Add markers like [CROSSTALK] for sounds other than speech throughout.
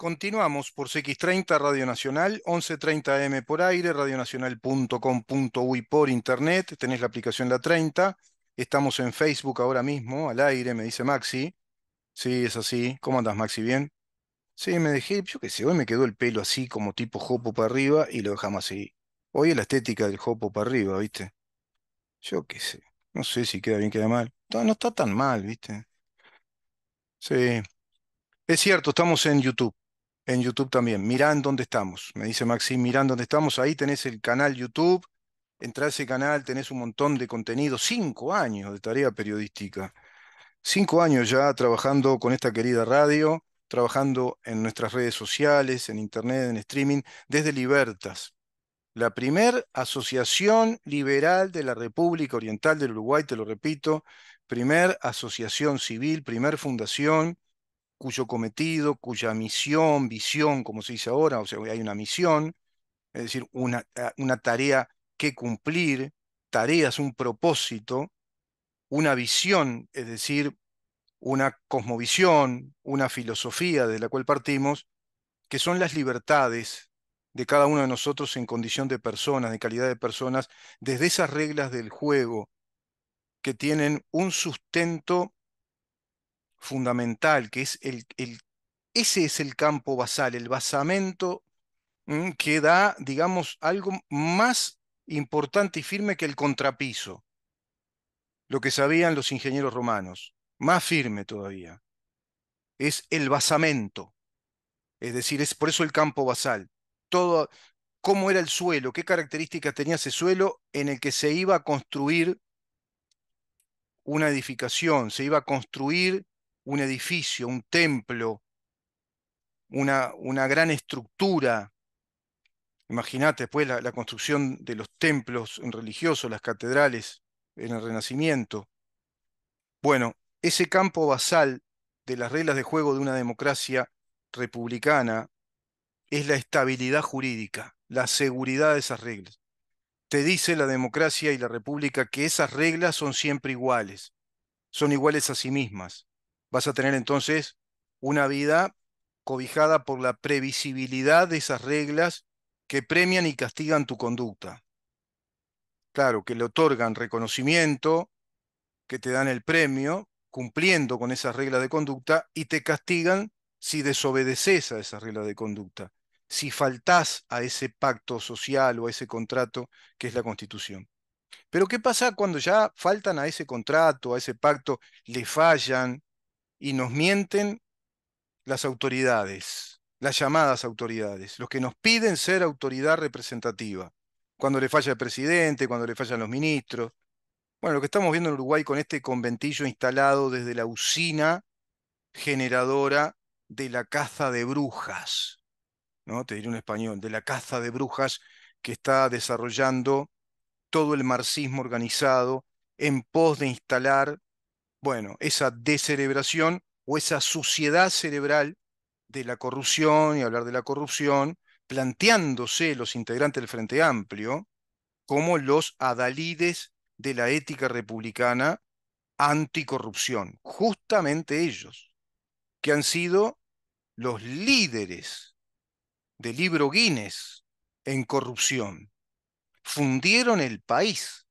Continuamos por CX30 Radio Nacional, 1130M por aire, radionacional.com.uy por internet, tenés la aplicación La 30, estamos en Facebook ahora mismo, al aire, me dice Maxi. Sí, es así. ¿Cómo andás, Maxi? ¿Bien? Sí, me dejé, yo qué sé, hoy me quedó el pelo así como tipo jopo para arriba y lo dejamos así. Hoy es la estética del jopo para arriba, ¿viste? Yo qué sé, no sé si queda bien, queda mal. no está tan mal, ¿viste? Sí. Es cierto, estamos en YouTube en YouTube también. mirán dónde estamos. Me dice Maxi, mirán dónde estamos. Ahí tenés el canal YouTube. entra a ese canal, tenés un montón de contenido. Cinco años de tarea periodística. Cinco años ya trabajando con esta querida radio, trabajando en nuestras redes sociales, en internet, en streaming, desde Libertas, la primer asociación liberal de la República Oriental del Uruguay, te lo repito, primer asociación civil, primer fundación, cuyo cometido, cuya misión, visión, como se dice ahora, o sea, hay una misión, es decir, una, ah, una tarea que cumplir, tareas, un propósito, una visión, es decir, una cosmovisión, una filosofía de la cual partimos, que son las libertades de cada uno de nosotros en condición de personas, de calidad de personas, desde esas reglas del juego que tienen un sustento fundamental, que es el, el, ese es el campo basal, el basamento mm, que da, digamos, algo más importante y firme que el contrapiso, lo que sabían los ingenieros romanos, más firme todavía. Es el basamento, es decir, es por eso el campo basal. Todo, cómo era el suelo, qué características tenía ese suelo en el que se iba a construir una edificación, se iba a construir un edificio, un templo, una, una gran estructura. Imagínate, después pues, la construcción de los templos religiosos, las catedrales en el Renacimiento. Bueno, ese campo basal de las reglas de juego de una democracia republicana es la estabilidad jurídica, la seguridad de esas reglas. Te dice la democracia y la república que esas reglas son siempre iguales, son iguales a sí mismas vas a tener entonces una vida cobijada por la previsibilidad de esas reglas que premian y castigan tu conducta. Claro, que le otorgan reconocimiento, que te dan el premio, cumpliendo con esas reglas de conducta, y te castigan si desobedeces a esas reglas de conducta, si faltás a ese pacto social o a ese contrato que es la Constitución. Pero ¿qué pasa cuando ya faltan a ese contrato, a ese pacto, le fallan, y nos mienten las autoridades, las llamadas autoridades, los que nos piden ser autoridad representativa, cuando le falla el presidente, cuando le fallan los ministros. Bueno, lo que estamos viendo en Uruguay con este conventillo instalado desde la usina generadora de la caza de brujas, ¿no? Te diré un español, de la caza de brujas que está desarrollando todo el marxismo organizado en pos de instalar bueno, esa descerebración o esa suciedad cerebral de la corrupción y hablar de la corrupción, planteándose los integrantes del Frente Amplio como los adalides de la ética republicana anticorrupción, justamente ellos, que han sido los líderes del libro Guinness en corrupción, fundieron el país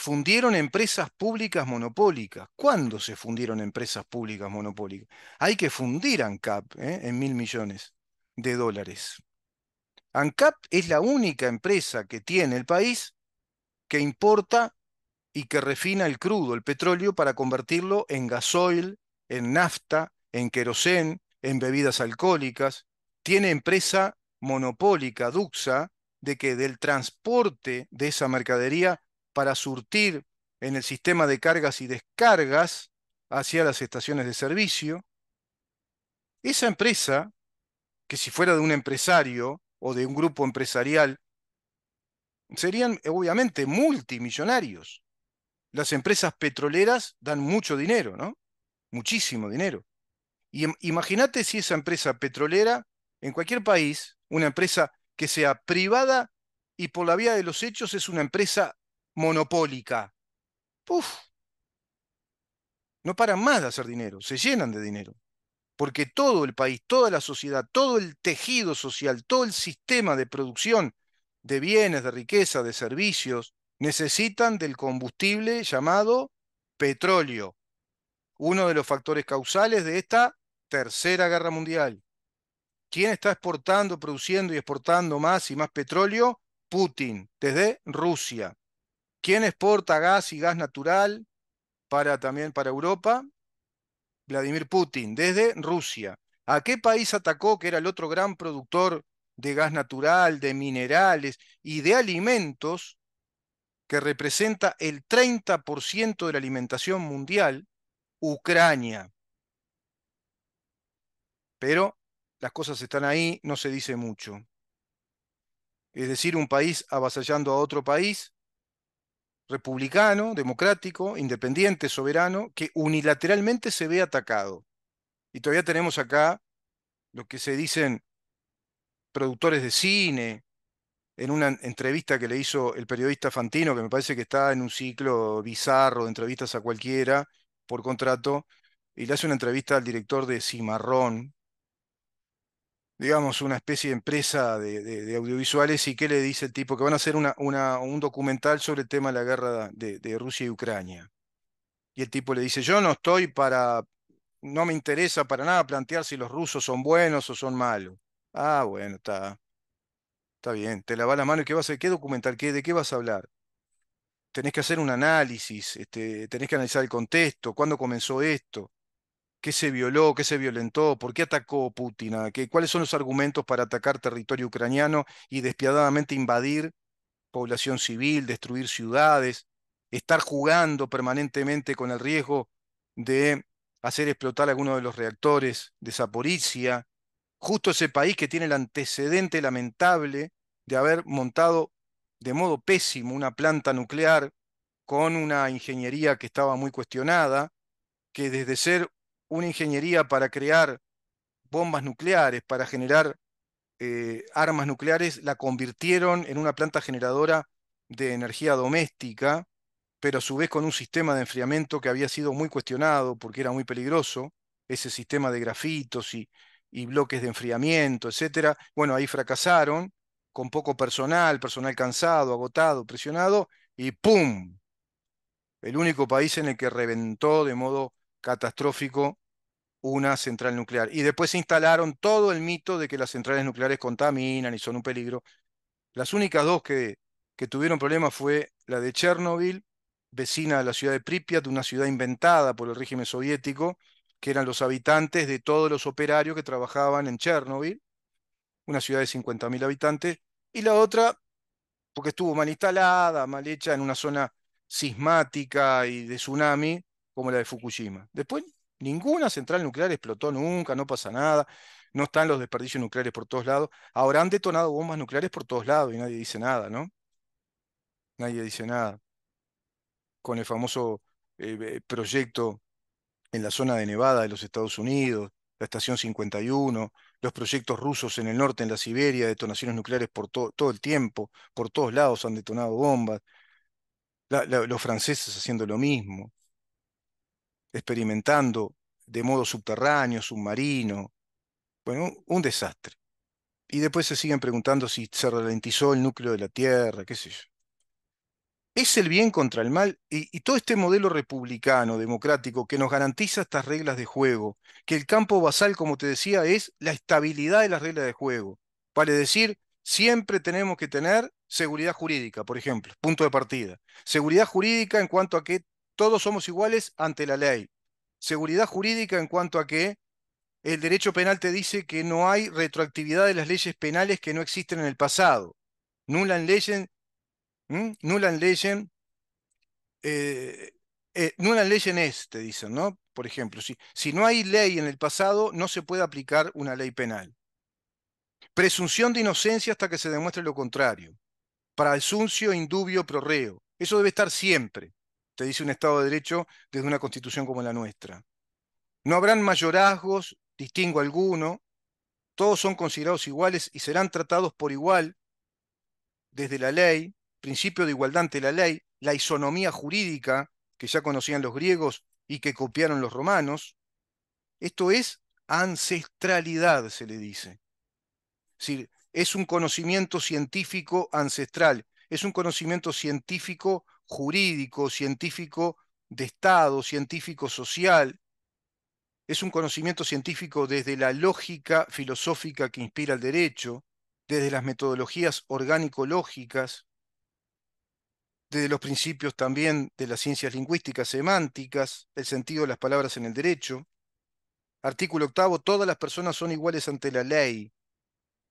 fundieron empresas públicas monopólicas. ¿Cuándo se fundieron empresas públicas monopólicas? Hay que fundir ANCAP ¿eh? en mil millones de dólares. ANCAP es la única empresa que tiene el país que importa y que refina el crudo, el petróleo, para convertirlo en gasoil, en nafta, en querosén, en bebidas alcohólicas. Tiene empresa monopólica, Duxa, de que del transporte de esa mercadería para surtir en el sistema de cargas y descargas hacia las estaciones de servicio. Esa empresa, que si fuera de un empresario o de un grupo empresarial, serían eh, obviamente multimillonarios. Las empresas petroleras dan mucho dinero, ¿no? Muchísimo dinero. Y imagínate si esa empresa petrolera, en cualquier país, una empresa que sea privada y por la vía de los hechos es una empresa monopólica. Uf, no paran más de hacer dinero, se llenan de dinero. Porque todo el país, toda la sociedad, todo el tejido social, todo el sistema de producción de bienes, de riqueza, de servicios, necesitan del combustible llamado petróleo, uno de los factores causales de esta tercera guerra mundial. ¿Quién está exportando, produciendo y exportando más y más petróleo? Putin, desde Rusia. ¿Quién exporta gas y gas natural para también para Europa? Vladimir Putin, desde Rusia. ¿A qué país atacó, que era el otro gran productor de gas natural, de minerales y de alimentos, que representa el 30% de la alimentación mundial? Ucrania. Pero las cosas están ahí, no se dice mucho. Es decir, un país avasallando a otro país, republicano, democrático, independiente, soberano, que unilateralmente se ve atacado. Y todavía tenemos acá lo que se dicen productores de cine, en una entrevista que le hizo el periodista Fantino, que me parece que está en un ciclo bizarro de entrevistas a cualquiera por contrato, y le hace una entrevista al director de Cimarrón, digamos, una especie de empresa de, audiovisuales y qué le dice el tipo que van a hacer una, un documental sobre el tema de la guerra de, Rusia y Ucrania. Y el tipo le dice, yo no estoy para, no me interesa para nada plantear si los rusos son buenos o son malos. Ah, bueno, está. Está bien, te lavas la mano y qué vas a hacer, qué documental, ¿Qué, de qué vas a hablar. Tenés que hacer un análisis, este, tenés que analizar el contexto, cuándo comenzó esto qué se violó, qué se violentó, por qué atacó Putin, ¿Qué, cuáles son los argumentos para atacar territorio ucraniano y despiadadamente invadir población civil, destruir ciudades, estar jugando permanentemente con el riesgo de hacer explotar alguno de los reactores de Zaporizhia, justo ese país que tiene el antecedente lamentable de haber montado de modo pésimo una planta nuclear con una ingeniería que estaba muy cuestionada, que desde ser una ingeniería para crear bombas nucleares, para generar eh, armas nucleares, la convirtieron en una planta generadora de energía doméstica, pero a su vez con un sistema de enfriamiento que había sido muy cuestionado porque era muy peligroso, ese sistema de grafitos y, y bloques de enfriamiento, etc. Bueno, ahí fracasaron con poco personal, personal cansado, agotado, presionado, y ¡pum! El único país en el que reventó de modo catastrófico una central nuclear. Y después se instalaron todo el mito de que las centrales nucleares contaminan y son un peligro. Las únicas dos que, tuvieron problemas fue la de Chernobyl, vecina a la ciudad de Pripyat, una ciudad inventada por el régimen soviético, que eran los habitantes de todos los operarios que trabajaban en Chernobyl, una ciudad de 50.000 habitantes, y la otra, porque estuvo mal instalada, mal hecha en una zona sismática y de tsunami, como la de Fukushima. Después Ninguna central nuclear explotó nunca, no pasa nada, no están los desperdicios nucleares por todos lados. Ahora han detonado bombas nucleares por todos lados y nadie dice nada, ¿no? Nadie dice nada. Con el famoso eh, eh, proyecto en la zona de Nevada de los Estados Unidos, la Estación 51, los proyectos rusos en el norte, en la Siberia, detonaciones nucleares por todo el tiempo, por todos lados han detonado bombas, los franceses haciendo lo mismo experimentando de modo subterráneo, submarino. Bueno, un desastre. Y después se siguen preguntando si se ralentizó el núcleo de la Tierra, qué sé yo. Es el bien contra el mal y, todo este modelo republicano, democrático, que nos garantiza estas reglas de juego, que el campo basal, como te decía, es la estabilidad de las reglas de juego. Vale decir, siempre tenemos que tener seguridad jurídica, por ejemplo, punto de partida. Seguridad jurídica en cuanto a que todos somos iguales ante la ley. Seguridad jurídica en cuanto a que el derecho penal te dice que no hay retroactividad de las leyes penales que no existen en el pasado. Nulla en ley nulla en eh, eh, es, te este, dicen, ¿no? Por ejemplo, si, si no hay ley en el pasado, no se puede aplicar una ley penal. Presunción de inocencia hasta que se demuestre lo contrario. Para el suncio, indubio, prorreo. Eso debe estar siempre. Se dice un Estado de Derecho desde una constitución como la nuestra. No habrán mayorazgos, distingo alguno, todos son considerados iguales y serán tratados por igual desde la ley, principio de igualdad ante la ley, la isonomía jurídica que ya conocían los griegos y que copiaron los romanos. Esto es ancestralidad, se le dice. Es, decir, es un conocimiento científico ancestral, es un conocimiento científico jurídico, científico de Estado, científico social. Es un conocimiento científico desde la lógica filosófica que inspira el derecho, desde las metodologías orgánico-lógicas, desde los principios también de las ciencias lingüísticas semánticas, el sentido de las palabras en el derecho. Artículo octavo, todas las personas son iguales ante la ley,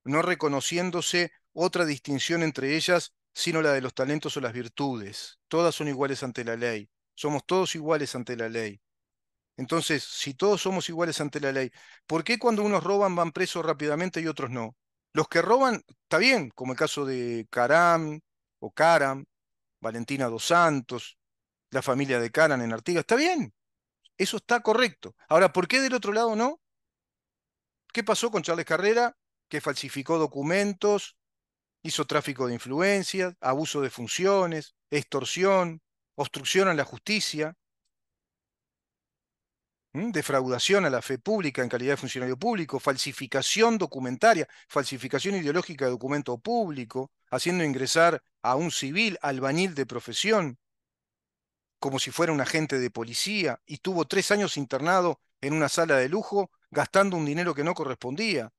no reconociéndose otra distinción entre ellas sino la de los talentos o las virtudes. Todas son iguales ante la ley. Somos todos iguales ante la ley. Entonces, si todos somos iguales ante la ley, ¿por qué cuando unos roban van presos rápidamente y otros no? Los que roban, está bien, como el caso de Karam o Karam Valentina dos Santos, la familia de Karam en Artigas, está bien, eso está correcto. Ahora, ¿por qué del otro lado no? ¿Qué pasó con Charles Carrera, que falsificó documentos, hizo tráfico de influencias, abuso de funciones, extorsión, obstrucción a la justicia, defraudación a la fe pública en calidad de funcionario público, falsificación documentaria, falsificación ideológica de documento público, haciendo ingresar a un civil albañil de profesión como si fuera un agente de policía y tuvo tres años internado en una sala de lujo gastando un dinero que no correspondía.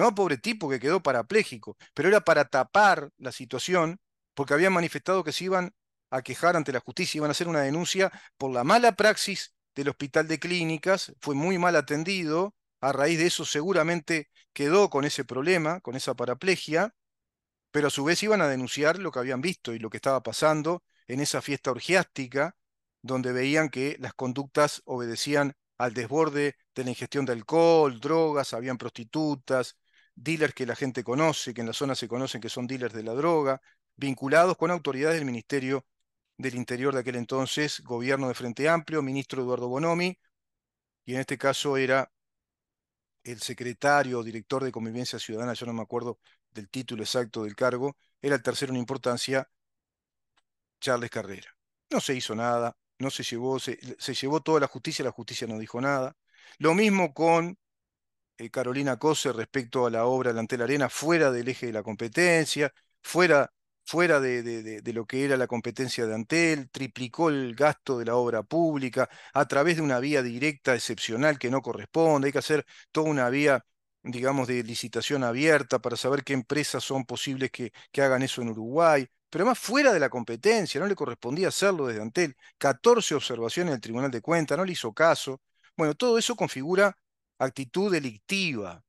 No, pobre tipo que quedó parapléjico, pero era para tapar la situación porque habían manifestado que se iban a quejar ante la justicia, iban a hacer una denuncia por la mala praxis del hospital de clínicas, fue muy mal atendido, a raíz de eso seguramente quedó con ese problema, con esa paraplegia, pero a su vez iban a denunciar lo que habían visto y lo que estaba pasando en esa fiesta orgiástica, donde veían que las conductas obedecían al desborde de la ingestión de alcohol, drogas, habían prostitutas, dealers que la gente conoce, que en la zona se conocen que son dealers de la droga, vinculados con autoridades del Ministerio del Interior de aquel entonces, gobierno de Frente Amplio, ministro Eduardo Bonomi, y en este caso era el secretario o director de Convivencia Ciudadana, yo no me acuerdo del título exacto del cargo, era el tercero en importancia, Charles Carrera. No se hizo nada, no se llevó, se, se llevó toda la justicia, la justicia no dijo nada. Lo mismo con eh, Carolina Cose respecto a la obra de Antel Arena fuera del eje de la competencia, fuera, fuera de, lo que era la competencia de Antel, triplicó el gasto de la obra pública a través de una vía directa excepcional que no corresponde, hay que hacer toda una vía digamos, de licitación abierta para saber qué empresas son posibles que, hagan eso en Uruguay pero además fuera de la competencia, no le correspondía hacerlo desde Antel. 14 observaciones del Tribunal de Cuentas, no le hizo caso. Bueno, todo eso configura actitud delictiva.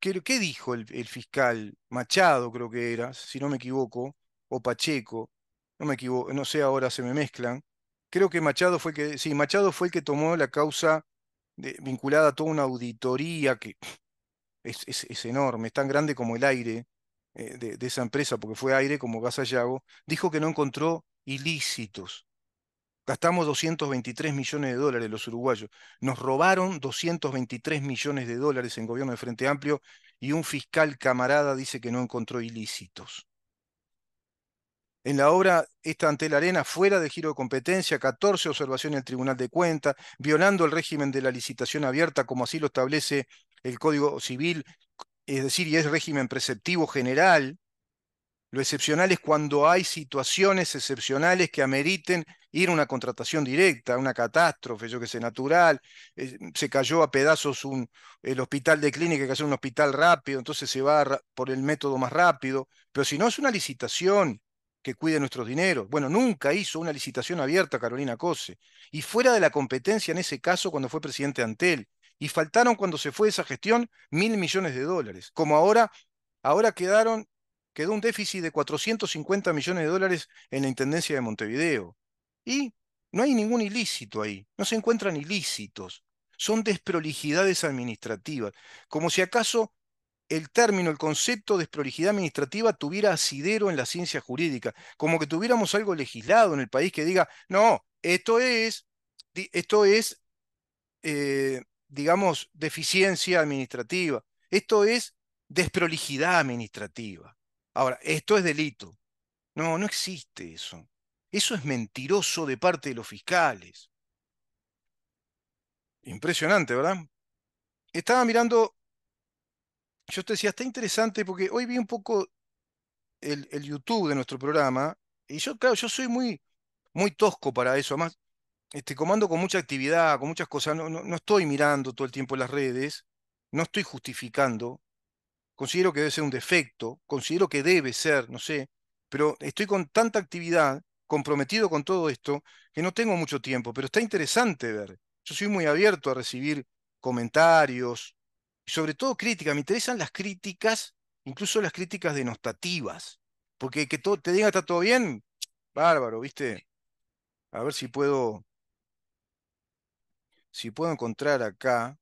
¿Qué, dijo el, fiscal Machado, creo que era, si no me equivoco, o Pacheco, no me equivoco, no sé, ahora se me mezclan. Creo que Machado fue el que, sí, Machado fue el que tomó la causa de, vinculada a toda una auditoría que [LAUGHS] es, enorme, es tan grande como el aire eh, de, de, esa empresa, porque fue aire como Gasallago, dijo que no encontró ilícitos. Gastamos 223 millones de dólares los uruguayos. Nos robaron 223 millones de dólares en gobierno de Frente Amplio y un fiscal camarada dice que no encontró ilícitos. En la obra esta ante la arena, fuera de giro de competencia, 14 observaciones del Tribunal de Cuentas, violando el régimen de la licitación abierta, como así lo establece el Código Civil, es decir, y es régimen preceptivo general, lo excepcional es cuando hay situaciones excepcionales que ameriten ir a una contratación directa, una catástrofe, yo que sé, natural, se cayó a pedazos un, el hospital de clínica, que hacer un hospital rápido, entonces se va por el método más rápido, pero si no es una licitación que cuide nuestros dineros. Bueno, nunca hizo una licitación abierta Carolina Cose, y fuera de la competencia en ese caso cuando fue presidente Antel, y faltaron cuando se fue esa gestión mil millones de dólares, como ahora, ahora quedaron quedó un déficit de 450 millones de dólares en la Intendencia de Montevideo. Y no hay ningún ilícito ahí, no se encuentran ilícitos, son desprolijidades administrativas, como si acaso el término, el concepto de desprolijidad administrativa tuviera asidero en la ciencia jurídica, como que tuviéramos algo legislado en el país que diga, no, esto es, esto es, eh, digamos, deficiencia administrativa, esto es desprolijidad administrativa. Ahora, esto es delito. No, no existe eso. Eso es mentiroso de parte de los fiscales. Impresionante, ¿verdad? Estaba mirando, yo te decía, está interesante porque hoy vi un poco el, YouTube de nuestro programa y yo, claro, yo soy muy, muy tosco para eso. Además, este, comando con mucha actividad, con muchas cosas. no, no, estoy mirando todo el tiempo las redes, no estoy justificando considero que debe ser un defecto, considero que debe ser, no sé, pero estoy con tanta actividad, comprometido con todo esto, que no tengo mucho tiempo, pero está interesante ver. Yo soy muy abierto a recibir comentarios sobre todo críticas. Me interesan las críticas, incluso las críticas denostativas, porque que todo, te diga está todo bien, bárbaro, ¿viste? A ver si puedo si puedo encontrar acá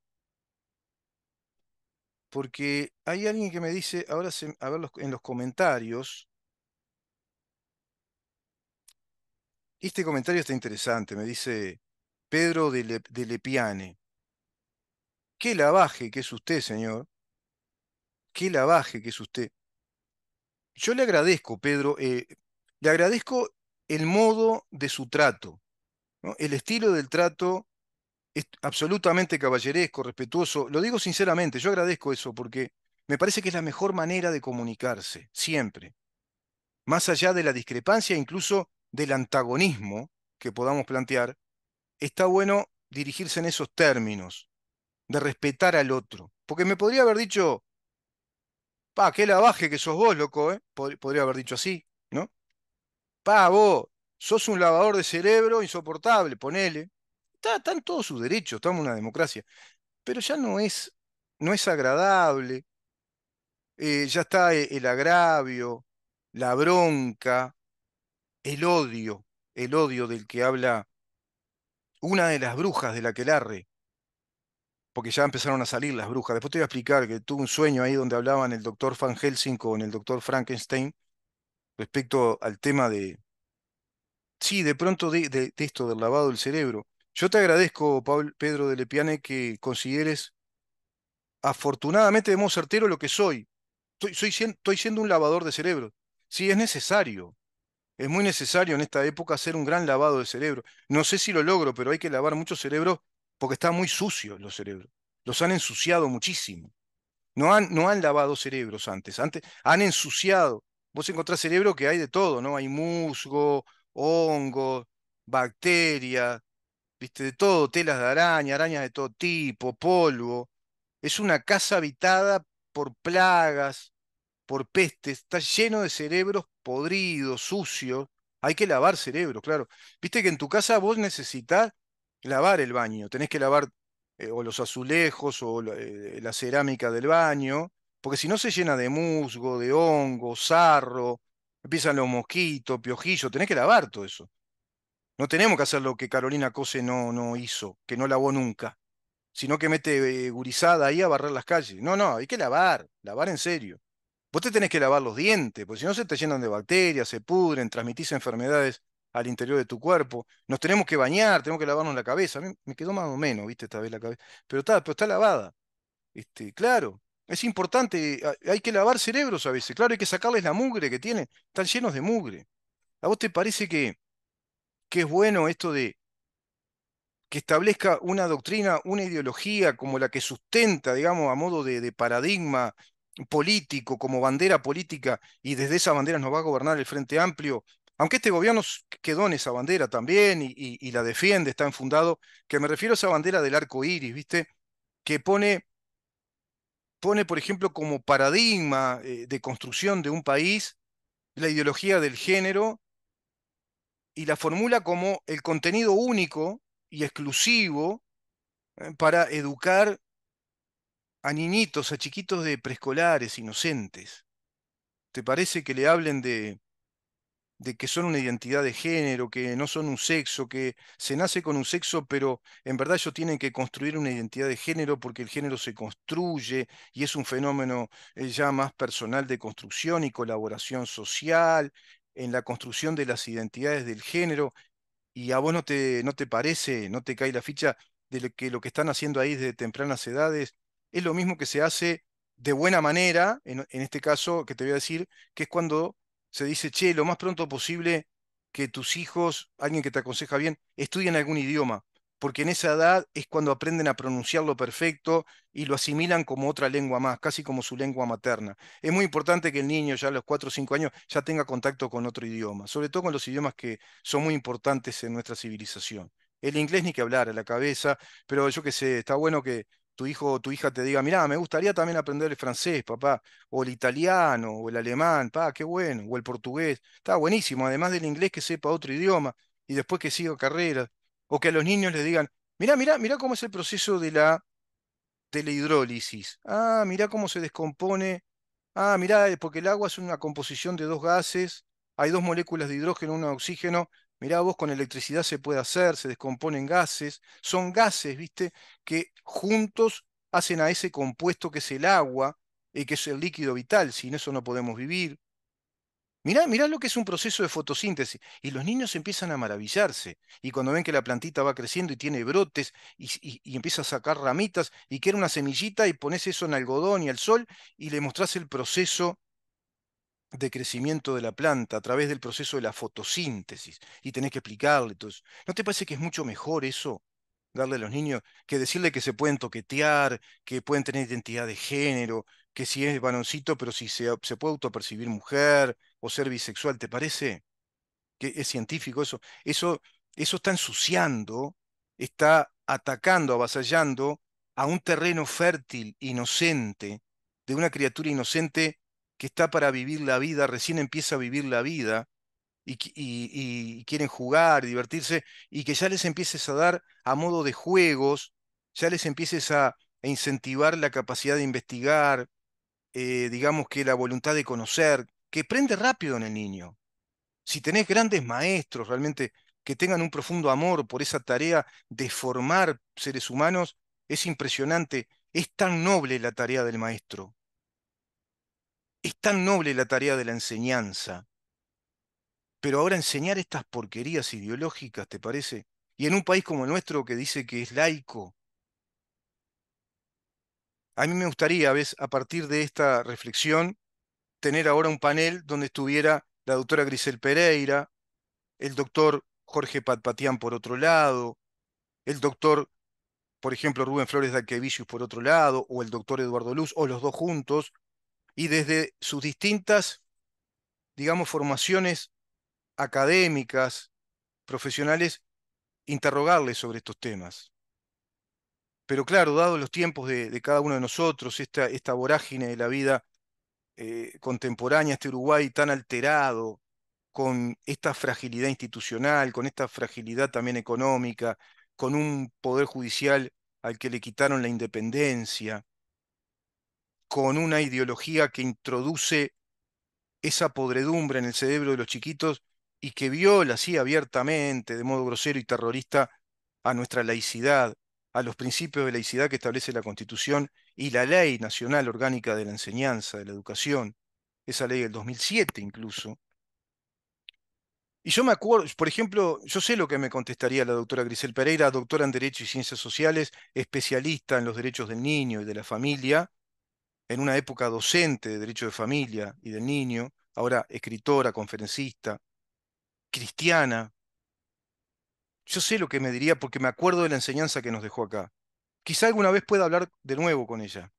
porque hay alguien que me dice, ahora a en los comentarios, este comentario está interesante, me dice Pedro de, Lepiane, qué lavaje que es usted, señor, qué lavaje que es usted. Yo le agradezco, Pedro, eh, le agradezco el modo de su trato, el estilo del trato es absolutamente caballeresco, respetuoso. Lo digo sinceramente, yo agradezco eso porque me parece que es la mejor manera de comunicarse, siempre. Más allá de la discrepancia, incluso del antagonismo que podamos plantear, está bueno dirigirse en esos términos, de respetar al otro. Porque me podría haber dicho, pa, qué lavaje que sos vos, loco, ¿eh? Podría haber dicho así, ¿no? Pa, vos, sos un lavador de cerebro insoportable, ponele, está, todos en todos su estamos en una democracia, pero ya no es, no es agradable, eh, ya está e, el, agravio, la bronca, el odio, el odio del que habla una de las brujas de la que larre, porque ya empezaron a salir las brujas. Después te voy a explicar que tuve un sueño ahí donde hablaban el doctor Van Helsing con el doctor Frankenstein respecto al tema de, sí, de pronto de, de esto del lavado del cerebro. Yo te agradezco, Pedro de Lepiane, que consideres afortunadamente de modo certero lo que soy. Estoy, estoy siendo un lavador de cerebro. Sí, es necesario. Es muy necesario en esta época hacer un gran lavado de cerebro. No sé si lo logro, pero hay que lavar muchos cerebros porque están muy sucios los cerebros. Los han ensuciado muchísimo. No han, no han lavado cerebros antes. Antes han ensuciado. Vos encontrás cerebro que hay de todo, ¿no? Hay musgo, hongo, bacteria, ¿viste? De todo, telas de araña, arañas de todo tipo, polvo. Es una casa habitada por plagas, por pestes, está lleno de cerebros podridos, sucios. Hay que lavar cerebros, claro. Viste que en tu casa vos necesitas lavar el baño, tenés que lavar eh, o los azulejos o eh, la, cerámica del baño, porque si no se llena de musgo, de hongo, sarro, empiezan los mosquitos, piojillos, tenés que lavar todo eso. No tenemos que hacer lo que Carolina Cose no, no hizo, que no lavó nunca, sino que mete eh, gurizada ahí a barrer las calles. No, no, hay que lavar, lavar en serio. Vos te tenés que lavar los dientes, porque si no se te llenan de bacterias, se pudren, transmitís enfermedades al interior de tu cuerpo. Nos tenemos que bañar, tenemos que lavarnos la cabeza. A mí me quedó más o menos, viste, esta vez la cabeza. Pero está, pero está lavada. Este, claro, es importante, ah, hay que lavar cerebros a veces, claro, hay que sacarles la mugre que tienen, están llenos de mugre. ¿A vos te parece que que es bueno esto de que establezca una doctrina, una ideología como la que sustenta, digamos, a modo de, paradigma político, como bandera política, y desde esa bandera nos va a gobernar el Frente Amplio, aunque este gobierno quedó en esa bandera también y, la defiende, está enfundado, que me refiero a esa bandera del arco iris, ¿viste? Que pone, pone por ejemplo, como paradigma eh, de construcción de un país la ideología del género y la formula como el contenido único y exclusivo eh, para educar a niñitos, a chiquitos de preescolares, inocentes. ¿Te parece que le hablen de, de que son una identidad de género, que no son un sexo, que se nace con un sexo, pero en verdad ellos tienen que construir una identidad de género porque el género se construye y es un fenómeno eh, ya más personal de construcción y colaboración social en la construcción de las identidades del género y a vos no te, no te parece, no te cae la ficha de que lo que están haciendo ahí desde tempranas edades es lo mismo que se hace de buena manera, en este caso que te voy a decir, que es cuando se dice, che, lo más pronto posible que tus hijos, alguien que te aconseja bien, estudien algún idioma porque en esa edad es cuando aprenden a pronunciar lo perfecto y lo asimilan como otra lengua más, casi como su lengua materna. Es muy importante que el niño ya a los 4 o 5 años ya tenga contacto con otro idioma, sobre todo con los idiomas que son muy importantes en nuestra civilización. El inglés ni que hablar a la cabeza, pero yo qué sé, está bueno que tu hijo o tu hija te diga, mira, me gustaría también aprender el francés, papá, o el italiano, o el alemán, pa, qué bueno, o el portugués. Está buenísimo, además del inglés que sepa otro idioma y después que siga carrera o que a los niños les digan, mirá, mira mira cómo es el proceso de la, telehidrólisis, Ah, mirá cómo se descompone. Ah, mirá, eh, porque el agua es una composición de dos gases, hay dos moléculas de hidrógeno, una de oxígeno. Mirá vos, con electricidad se puede hacer, se descomponen gases. Son gases, viste, que juntos hacen a ese compuesto que es el agua y que es el líquido vital. Sin eso no podemos vivir. Mirá, lo que es un proceso de fotosíntesis. Y los niños empiezan a maravillarse. Y cuando ven que la plantita va creciendo y tiene brotes y, empieza a sacar ramitas y que una semillita y pones eso en algodón y al sol y le mostrás el proceso de crecimiento de la planta a través del proceso de la fotosíntesis. Y tenés que explicarle. Entonces, ¿no te parece que es mucho mejor eso? darle a los niños que decirle que se pueden toquetear, que pueden tener identidad de género, que si es varoncito, pero si se, se puede autopercibir mujer o ser bisexual, ¿te parece? Que es científico eso. Eso, eso está ensuciando, está atacando, avasallando a un terreno fértil, inocente, de una criatura inocente que está para vivir la vida, recién empieza a vivir la vida y, quieren jugar, divertirse, y que ya les empieces a dar a modo de juegos, ya les empieces a incentivar la capacidad de investigar, eh, digamos que la voluntad de conocer, que prende rápido en el niño. Si tenés grandes maestros realmente que tengan un profundo amor por esa tarea de formar seres humanos, es impresionante. Es tan noble la tarea del maestro. Es tan noble la tarea de la enseñanza. Pero ahora enseñar estas porquerías ideológicas, ¿te parece? Y en un país como el nuestro que dice que es laico, a mí me gustaría, a, a partir de esta reflexión, tener ahora un panel donde estuviera la doctora Grisel Pereira, el doctor Jorge Patpatián por otro lado, el doctor, por ejemplo, Rubén Flores de Alquevicius por otro lado, o el doctor Eduardo Luz, o los dos juntos, y desde sus distintas, digamos, formaciones académicas, profesionales, interrogarles sobre estos temas. Pero claro, dado los tiempos de, cada uno de nosotros, esta, vorágine de la vida eh, contemporánea, este Uruguay tan alterado, con esta fragilidad institucional, con esta fragilidad también económica, con un poder judicial al que le quitaron la independencia, con una ideología que introduce esa podredumbre en el cerebro de los chiquitos y que viola así abiertamente, de modo grosero y terrorista, a nuestra laicidad, a los principios de laicidad que establece la Constitución y la Ley Nacional Orgánica de la Enseñanza, de la Educación, esa ley del 2007 incluso. Y yo me acuerdo, por ejemplo, yo sé lo que me contestaría la doctora Grisel Pereira, doctora en Derecho y Ciencias Sociales, especialista en los derechos del niño y de la familia, en una época docente de derecho de familia y del niño, ahora escritora, conferencista, cristiana, yo sé lo que me diría porque me acuerdo de la enseñanza que nos dejó acá. Quizá alguna vez pueda hablar de nuevo con ella.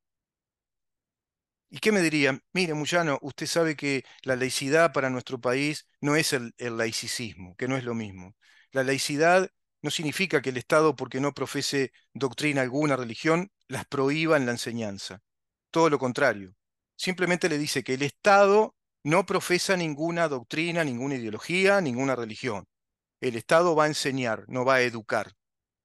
¿Y qué me diría? Mire, Muyano, usted sabe que la laicidad para nuestro país no es el, el laicismo, que no es lo mismo. La laicidad no significa que el Estado, porque no profese doctrina alguna religión, las prohíba en la enseñanza. Todo lo contrario. Simplemente le dice que el Estado no profesa ninguna doctrina, ninguna ideología, ninguna religión. El Estado va a enseñar, no va a educar.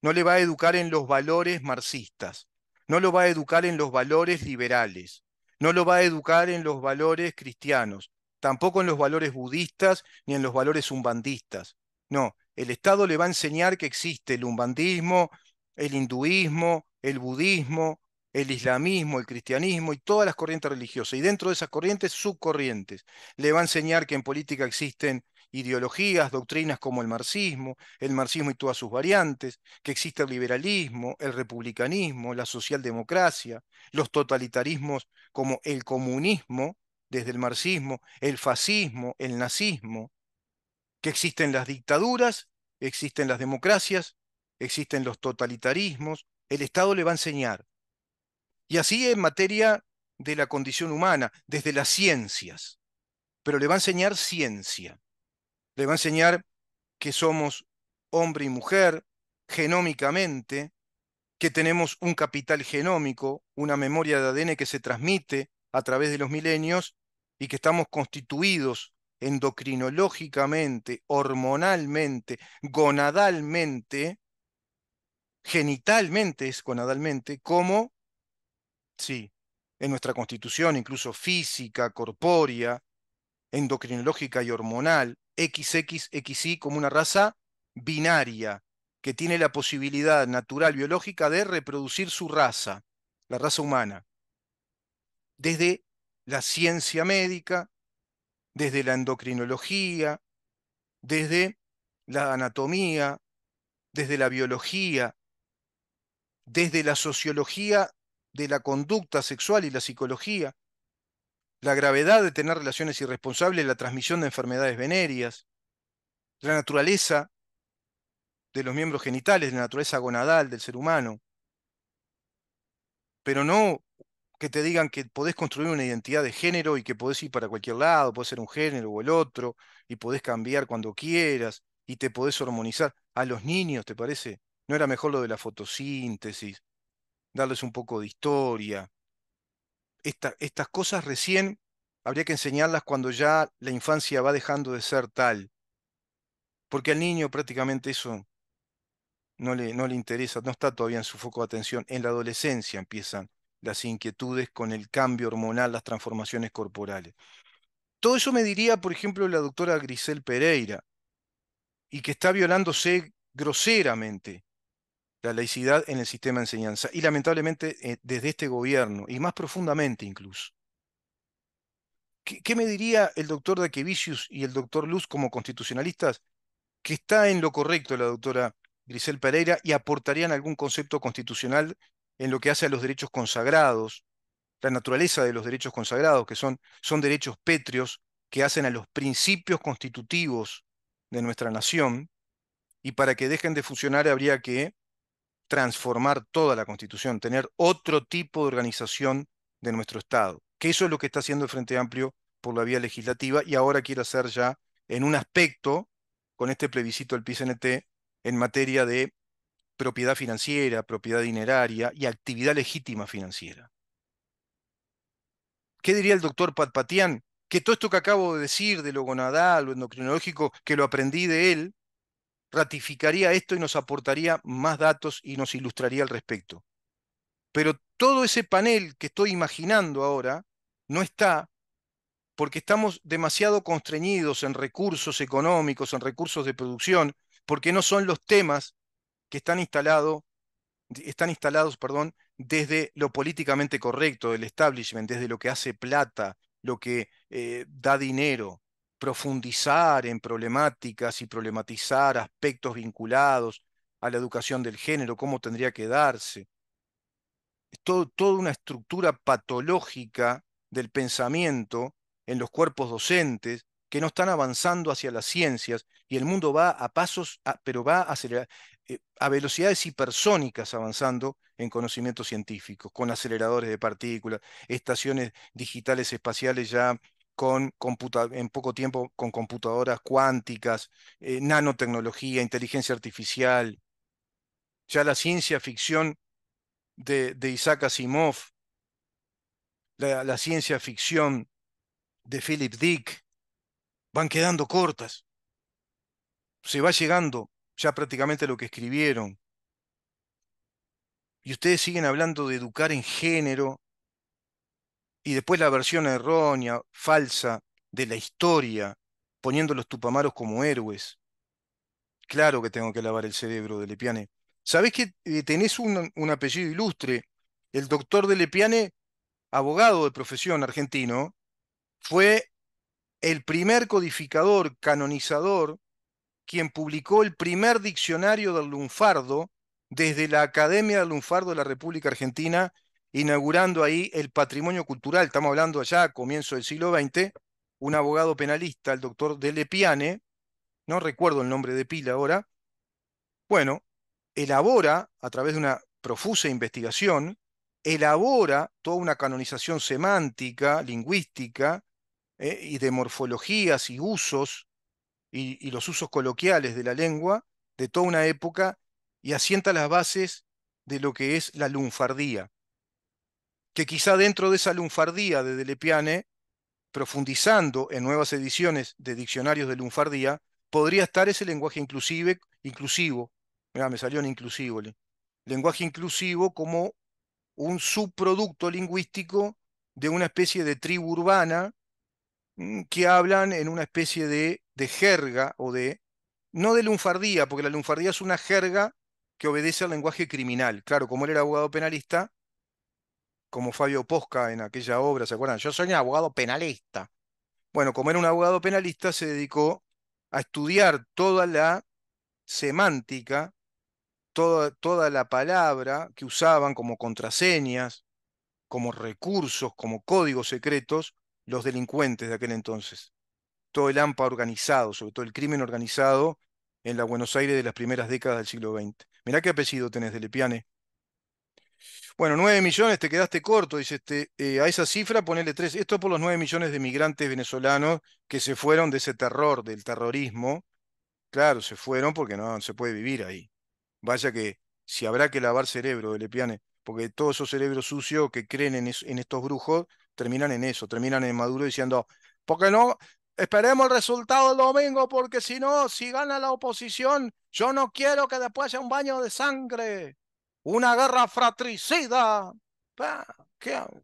No le va a educar en los valores marxistas, no lo va a educar en los valores liberales, no lo va a educar en los valores cristianos, tampoco en los valores budistas ni en los valores umbandistas. No, el Estado le va a enseñar que existe el umbandismo, el hinduismo, el budismo, el islamismo, el cristianismo y todas las corrientes religiosas. Y dentro de esas corrientes, subcorrientes. Le va a enseñar que en política existen ideologías, doctrinas como el marxismo, el marxismo y todas sus variantes, que existe el liberalismo, el republicanismo, la socialdemocracia, los totalitarismos como el comunismo, desde el marxismo, el fascismo, el nazismo, que existen las dictaduras, existen las democracias, existen los totalitarismos, el Estado le va a enseñar. Y así en materia de la condición humana, desde las ciencias, pero le va a enseñar ciencia. Le va a enseñar que somos hombre y mujer genómicamente, que tenemos un capital genómico, una memoria de ADN que se transmite a través de los milenios y que estamos constituidos endocrinológicamente, hormonalmente, gonadalmente, genitalmente es gonadalmente, como, sí, en nuestra constitución, incluso física, corpórea, endocrinológica y hormonal, XXXY, como una raza binaria, que tiene la posibilidad natural biológica de reproducir su raza, la raza humana, desde la ciencia médica, desde la endocrinología, desde la anatomía, desde la biología, desde la sociología de la conducta sexual y la psicología, la gravedad de tener relaciones irresponsables, la transmisión de enfermedades venéreas, la naturaleza de los miembros genitales, la naturaleza gonadal del ser humano. Pero no que te digan que podés construir una identidad de género y que podés ir para cualquier lado, podés ser un género o el otro, y podés cambiar cuando quieras, y te podés hormonizar. A los niños, ¿te parece? ¿No era mejor lo de la fotosíntesis? Darles un poco de historia, estas cosas recién habría que enseñarlas cuando ya la infancia va dejando de ser tal. Porque al niño prácticamente eso no le, no le interesa, no está todavía en su foco de atención. En la adolescencia empiezan las inquietudes con el cambio hormonal, las transformaciones corporales. Todo eso me diría, por ejemplo, la doctora Grisel Pereira, y que está violándose groseramente la laicidad en el sistema de enseñanza. Y lamentablemente eh, desde este gobierno, y más profundamente incluso. ¿Qué, me diría el doctor Daquevicius y el doctor Luz como constitucionalistas? Que está en lo correcto la doctora Grisel Pereira y aportarían algún concepto constitucional en lo que hace a los derechos consagrados, la naturaleza de los derechos consagrados, que son, son derechos pétreos que hacen a los principios constitutivos de nuestra nación, y para que dejen de funcionar habría que transformar toda la Constitución, tener otro tipo de organización de nuestro Estado, que eso es lo que está haciendo el Frente Amplio por la vía legislativa y ahora quiere hacer ya en un aspecto con este plebiscito del PICNT en materia de propiedad financiera, propiedad dineraria y actividad legítima financiera. ¿Qué diría el doctor Patpatian? Que todo esto que acabo de decir de lo gonadal, lo endocrinológico, que lo aprendí de él, ratificaría esto y nos aportaría más datos y nos ilustraría al respecto. Pero todo ese panel que estoy imaginando ahora no está porque estamos demasiado constreñidos en recursos económicos, en recursos de producción, porque no son los temas que están, están instalados perdón, desde lo políticamente correcto, del establishment, desde lo que hace plata, lo que eh, da dinero, profundizar en problemáticas y problematizar aspectos vinculados a la educación del género, cómo tendría que darse. Es toda una estructura patológica del pensamiento en los cuerpos docentes que no están avanzando hacia las ciencias y el mundo va a pasos, pero va a, eh, a velocidades hipersónicas avanzando en conocimientos científicos, con aceleradores de partículas, estaciones digitales espaciales ya con en poco tiempo con computadoras cuánticas, eh, nanotecnología, inteligencia artificial, ya la ciencia ficción de, Isaac Asimov, la, la, ciencia ficción de Philip Dick, van quedando cortas. Se va llegando ya prácticamente a lo que escribieron. Y ustedes siguen hablando de educar en género, y después la versión errónea, falsa, de la historia, poniendo los tupamaros como héroes. Claro que tengo que lavar el cerebro de Lepiane. ¿Sabés que eh, tenés un, un apellido ilustre? El doctor de Lepiane, abogado de profesión argentino, fue el primer codificador, canonizador, quien publicó el primer diccionario del lunfardo desde la Academia del Lunfardo de la República Argentina inaugurando ahí el patrimonio cultural, estamos hablando allá a comienzo del siglo XX, un abogado penalista, el doctor Delepiane, no recuerdo el nombre de pila ahora, bueno, elabora a través de una profusa investigación, elabora toda una canonización semántica, lingüística eh, y de morfologías y usos y, y los usos coloquiales de la lengua de toda una época y asienta las bases de lo que es la lunfardía que quizá dentro de esa lunfardía de Delepiane, profundizando en nuevas ediciones de diccionarios de lunfardía, podría estar ese lenguaje inclusive, inclusivo, mirá, me salió en inclusivo, lenguaje inclusivo como un subproducto lingüístico de una especie de tribu urbana mm, que hablan en una especie de, de jerga o de, no de lunfardía, porque la lunfardía es una jerga que obedece al lenguaje criminal. Claro, como él era abogado penalista, como Fabio Posca en aquella obra, ¿se acuerdan? Yo soy un abogado penalista. Bueno, como era un abogado penalista, se dedicó a estudiar toda la semántica, toda, la palabra que usaban como contraseñas, como recursos, como códigos secretos, los delincuentes de aquel entonces. Todo el AMPA organizado, sobre todo el crimen organizado en la Buenos Aires de las primeras décadas del siglo XX. Mirá qué apellido tenés de Lepiane. Bueno, 9 millones, te quedaste corto, dice, este, eh, a esa cifra ponerle 3, esto por los 9 millones de migrantes venezolanos que se fueron de ese terror, del terrorismo, claro, se fueron porque no se puede vivir ahí. Vaya que si habrá que lavar cerebro de Lepiane, porque todos esos cerebros sucios que creen en, estos brujos terminan en eso, terminan en Maduro diciendo, porque no, esperemos el resultado del domingo, porque si no, si gana la oposición, yo no quiero que después sea un baño de sangre una guerra fratricida.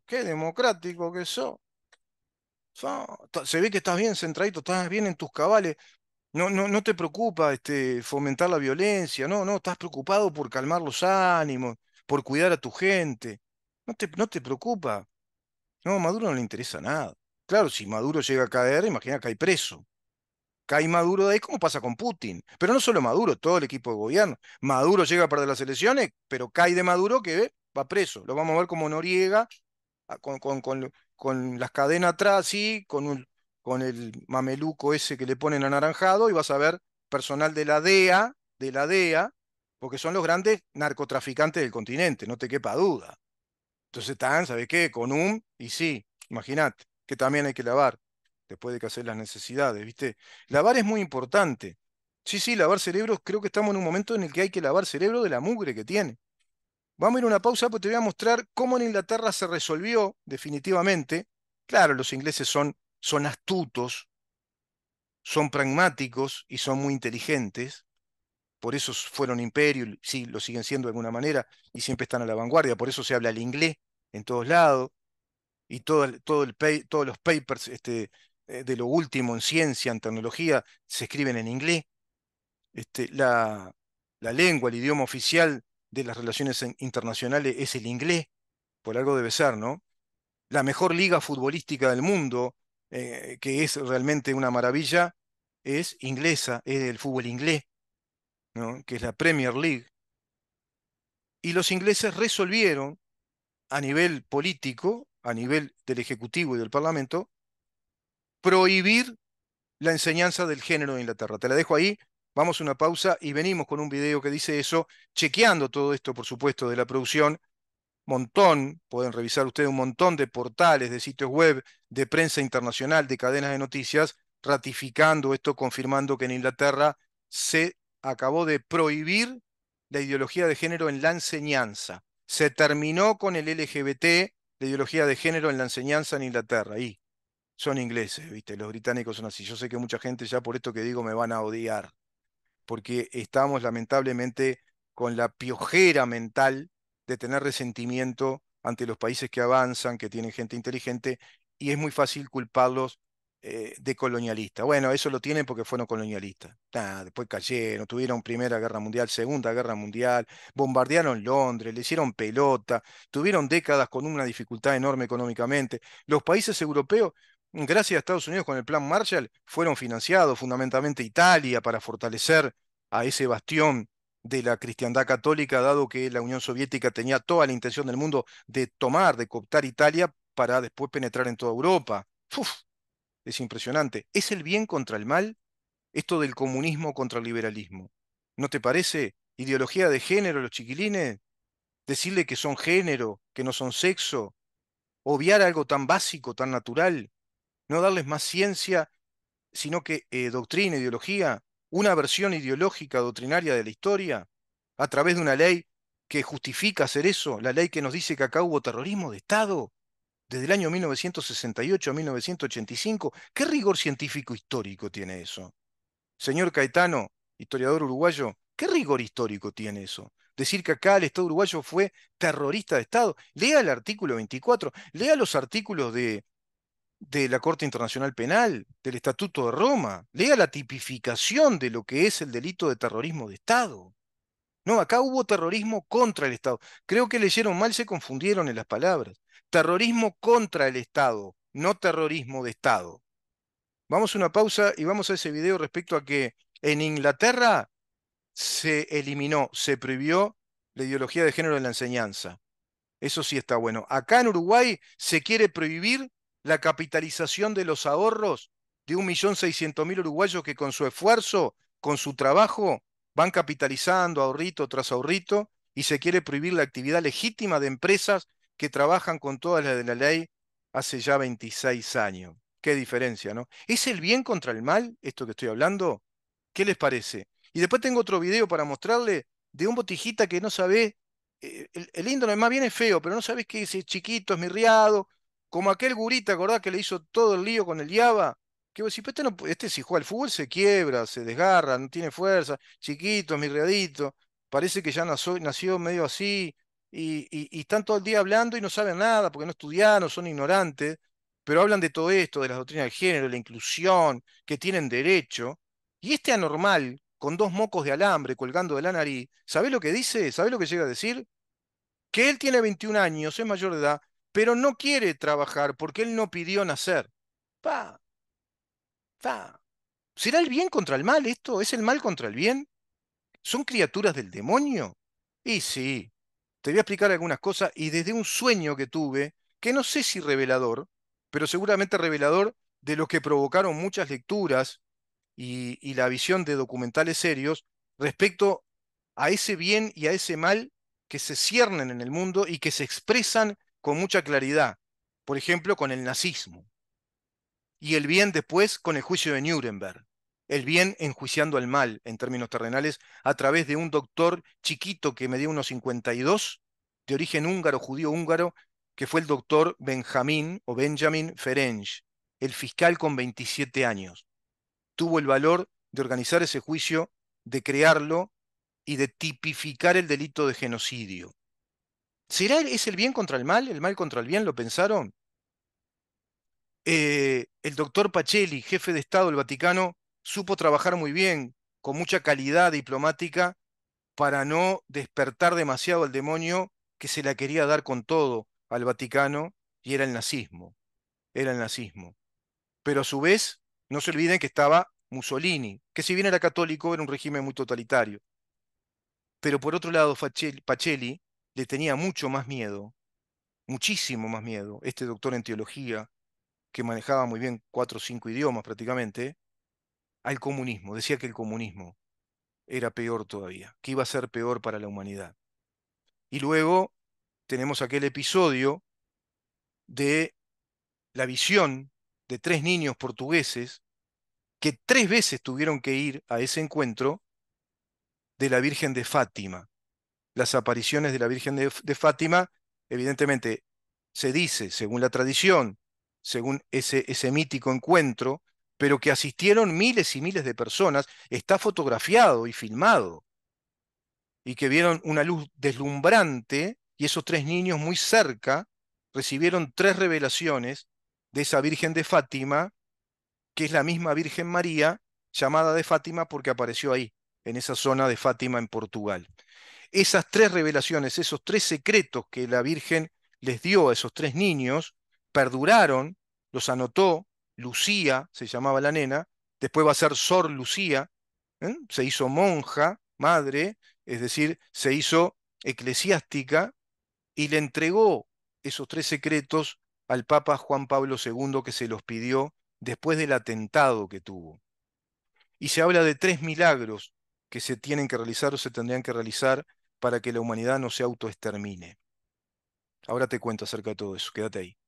qué, democrático que sos. se ve que estás bien centradito, estás bien en tus cabales. No, no, no te preocupa este, fomentar la violencia, no, no, estás preocupado por calmar los ánimos, por cuidar a tu gente. No te, no te preocupa. No, a Maduro no le interesa nada. Claro, si Maduro llega a caer, imagina que hay preso. Cae Maduro de ahí como pasa con Putin. Pero no solo Maduro, todo el equipo de gobierno. Maduro llega a perder las elecciones, pero cae de Maduro que va preso. Lo vamos a ver como Noriega, ah, con, las cadenas atrás, sí, con, con el mameluco ese que le ponen anaranjado, y vas a ver personal de la DEA, de la DEA, porque son los grandes narcotraficantes del continente, no te quepa duda. Entonces están, ¿sabes qué? Con un, y sí, imagínate, que también hay que lavar después de que hacer las necesidades, ¿viste? Lavar es muy importante. Sí, sí, lavar cerebros, creo que estamos en un momento en el que hay que lavar cerebro de la mugre que tiene. Vamos a ir a una pausa porque te voy a mostrar cómo en Inglaterra se resolvió definitivamente. Claro, los ingleses son, son astutos, son pragmáticos y son muy inteligentes. Por eso fueron imperio, sí, lo siguen siendo de alguna manera y siempre están a la vanguardia. Por eso se habla el inglés en todos lados y todo, todo el todos los papers este, eh, de lo último en ciencia, en tecnología, se escriben en inglés. Este, la, lengua, el idioma oficial de las relaciones internacionales es el inglés, por algo debe ser, ¿no? La mejor liga futbolística del mundo, eh, que es realmente una maravilla, es inglesa, es el fútbol inglés, ¿no? que es la Premier League. Y los ingleses resolvieron a nivel político, a nivel del Ejecutivo y del Parlamento, prohibir la enseñanza del género en Inglaterra. Te la dejo ahí, vamos a una pausa y venimos con un video que dice eso, chequeando todo esto, por supuesto, de la producción. Montón, pueden revisar ustedes un montón de portales, de sitios web, de prensa internacional, de cadenas de noticias, ratificando esto, confirmando que en Inglaterra se acabó de prohibir la ideología de género en la enseñanza. Se terminó con el LGBT, la ideología de género en la enseñanza en Inglaterra son ingleses, ¿viste? Los británicos son así. Yo sé que mucha gente ya por esto que digo me van a odiar, porque estamos lamentablemente con la piojera mental de tener resentimiento ante los países que avanzan, que tienen gente inteligente, y es muy fácil culparlos eh, de colonialistas. Bueno, eso lo tienen porque fueron colonialistas. después cayeron, tuvieron Primera Guerra Mundial, Segunda Guerra Mundial, bombardearon Londres, le hicieron pelota, tuvieron décadas con una dificultad enorme económicamente. Los países europeos gracias a Estados Unidos con el plan Marshall, fueron financiados fundamentalmente Italia para fortalecer a ese bastión de la cristiandad católica, dado que la Unión Soviética tenía toda la intención del mundo de tomar, de cooptar Italia para después penetrar en toda Europa. Uf, es impresionante. ¿Es el bien contra el mal? Esto del comunismo contra el liberalismo. ¿No te parece? Ideología de género, los chiquilines. Decirle que son género, que no son sexo. Obviar algo tan básico, tan natural no darles más ciencia, sino que eh, doctrina, ideología, una versión ideológica doctrinaria de la historia, a través de una ley que justifica hacer eso, la ley que nos dice que acá hubo terrorismo de Estado desde el año 1968 a 1985. ¿Qué rigor científico histórico tiene eso? Señor Caetano, historiador uruguayo, ¿qué rigor histórico tiene eso? Decir que acá el Estado uruguayo fue terrorista de Estado. Lea el artículo 24, lea los artículos de, de la Corte Internacional Penal, del Estatuto de Roma, lea la tipificación de lo que es el delito de terrorismo de Estado. No, acá hubo terrorismo contra el Estado. Creo que leyeron mal, se confundieron en las palabras. Terrorismo contra el Estado, no terrorismo de Estado. Vamos a una pausa y vamos a ese video respecto a que en Inglaterra se eliminó, se prohibió la ideología de género en la enseñanza. Eso sí está bueno. Acá en Uruguay se quiere prohibir la capitalización de los ahorros de 1.600.000 uruguayos que con su esfuerzo, con su trabajo, van capitalizando ahorrito tras ahorrito y se quiere prohibir la actividad legítima de empresas que trabajan con todas las de la ley hace ya 26 años. Qué diferencia, ¿no? ¿Es el bien contra el mal esto que estoy hablando? ¿Qué les parece? Y después tengo otro video para mostrarle de un botijita que no sabe, eh, el, no es más bien es feo, pero no sabes que es, es chiquito, es mirriado, como aquel gurita, acordás que le hizo todo el lío con el Yaba? Que vos este, no, este si juega al fútbol se quiebra, se desgarra, no tiene fuerza, chiquito, mirriadito, parece que ya nació, medio así, y, están todo el día hablando y no saben nada, porque no estudiaron, son ignorantes, pero hablan de todo esto, de las doctrinas de género, de la inclusión, que tienen derecho, y este anormal, con dos mocos de alambre colgando de la nariz, ¿sabés lo que dice? ¿Sabés lo que llega a decir? Que él tiene 21 años, es mayor de edad, pero no quiere trabajar porque él no pidió nacer. Pa, ¿Será el bien contra el mal esto? ¿Es el mal contra el bien? ¿Son criaturas del demonio? Y sí, te voy a explicar algunas cosas y desde un sueño que tuve, que no sé si revelador, pero seguramente revelador de los que provocaron muchas lecturas y, y la visión de documentales serios respecto a ese bien y a ese mal que se ciernen en el mundo y que se expresan con mucha claridad, por ejemplo, con el nazismo, y el bien después con el juicio de Nuremberg, el bien enjuiciando al mal en términos terrenales a través de un doctor chiquito que me dio unos 52, de origen húngaro, judío húngaro, que fue el doctor Benjamín o Benjamin Ferenc, el fiscal con 27 años. Tuvo el valor de organizar ese juicio, de crearlo y de tipificar el delito de genocidio. ¿Será es el bien contra el mal? ¿El mal contra el bien? ¿Lo pensaron? Eh, el doctor Pacelli, jefe de Estado del Vaticano, supo trabajar muy bien, con mucha calidad diplomática, para no despertar demasiado al demonio que se la quería dar con todo al Vaticano y era el nazismo. Era el nazismo. Pero a su vez, no se olviden que estaba Mussolini, que si bien era católico, era un régimen muy totalitario. Pero por otro lado, Pacelli le tenía mucho más miedo, muchísimo más miedo, este doctor en teología, que manejaba muy bien cuatro o cinco idiomas prácticamente, al comunismo. Decía que el comunismo era peor todavía, que iba a ser peor para la humanidad. Y luego tenemos aquel episodio de la visión de tres niños portugueses que tres veces tuvieron que ir a ese encuentro de la Virgen de Fátima, las apariciones de la Virgen de, Fátima, evidentemente se dice, según la tradición, según ese, ese mítico encuentro, pero que asistieron miles y miles de personas, está fotografiado y filmado, y que vieron una luz deslumbrante, y esos tres niños muy cerca recibieron tres revelaciones de esa Virgen de Fátima, que es la misma Virgen María, llamada de Fátima porque apareció ahí, en esa zona de Fátima en Portugal esas tres revelaciones, esos tres secretos que la Virgen les dio a esos tres niños, perduraron, los anotó, Lucía se llamaba la nena, después va a ser Sor Lucía, ¿eh? se hizo monja, madre, es decir, se hizo eclesiástica y le entregó esos tres secretos al Papa Juan Pablo II que se los pidió después del atentado que tuvo. Y se habla de tres milagros que se tienen que realizar o se tendrían que realizar para que la humanidad no se autoextermine. Ahora te cuento acerca de todo eso, quédate ahí.